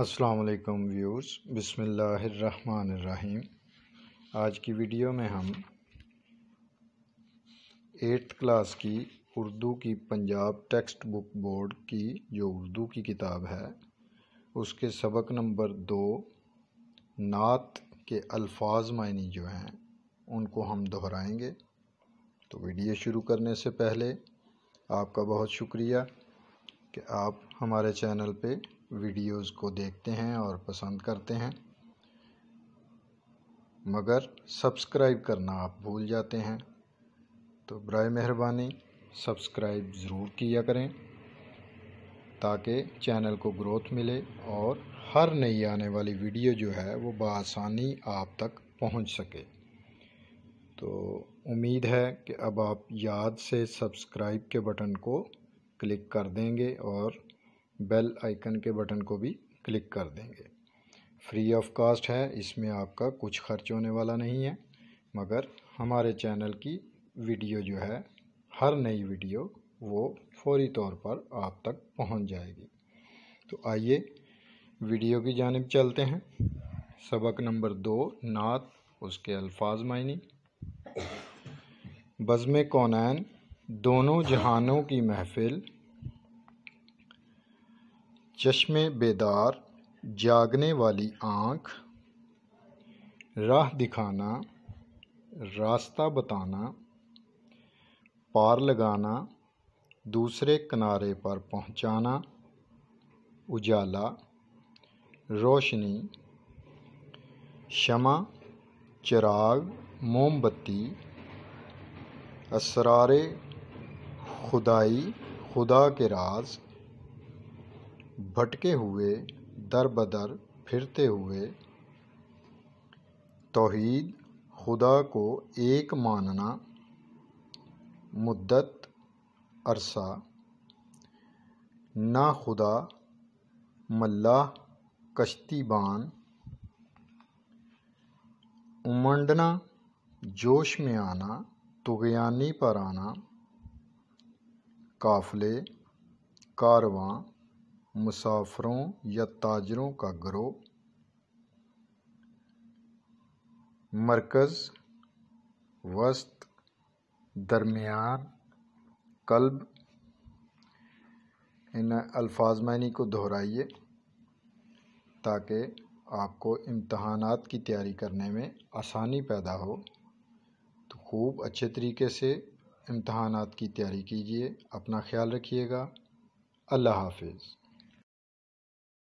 अस्सलाम वालेकुम व्यूज़ आज की वीडियो में हम एट्थ क्लास की उर्दू की पंजाब टेक्स्ट बुक बोर्ड की जो उर्दू की किताब है उसके सबक नंबर दो नात के अल्फाज मायनी जो हैं उनको हम दोहराएंगे तो वीडियो शुरू करने से पहले आपका बहुत शुक्रिया कि आप हमारे चैनल पे वीडियोस को देखते हैं और पसंद करते हैं मगर सब्सक्राइब करना आप भूल जाते हैं तो बर मेहरबानी सब्सक्राइब ज़रूर किया करें ताकि चैनल को ग्रोथ मिले और हर नई आने वाली वीडियो जो है वो बसानी आप तक पहुंच सके तो उम्मीद है कि अब आप याद से सब्सक्राइब के बटन को क्लिक कर देंगे और बेल आइकन के बटन को भी क्लिक कर देंगे फ्री ऑफ कॉस्ट है इसमें आपका कुछ खर्च होने वाला नहीं है मगर हमारे चैनल की वीडियो जो है हर नई वीडियो वो फौरी तौर पर आप तक पहुंच जाएगी तो आइए वीडियो की जानब चलते हैं सबक नंबर दो नात उसके अल्फाज मायनी बज़म कौनैन दोनों जहानों की महफिल चश्मे बेदार जागने वाली आँख राह दिखाना रास्ता बताना पार लगाना दूसरे किनारे पर पहुँचाना उजाला रोशनी शमा चिराग मोमबत्ती असरारे खुदाई खुदा के राज भटके हुए दर बदर फिरते हुए तोहीद खुदा को एक मानना मुद्दत अरसा ना खुदा मल्लाह कश्तीबान उमंडना जोश में आना तुगयानी पर आना काफले कारवां मुसाफरों या ताजरों का ग्रोह मरकज़ वस्त दरमियान कल्ब इन अल्फाज को दोहराइए ताकि आपको इम्तहानात की तैयारी करने में आसानी पैदा हो तो खूब अच्छे तरीके से इम्तहानात की तैयारी कीजिए अपना ख्याल रखिएगा अल्लाह हाफिज़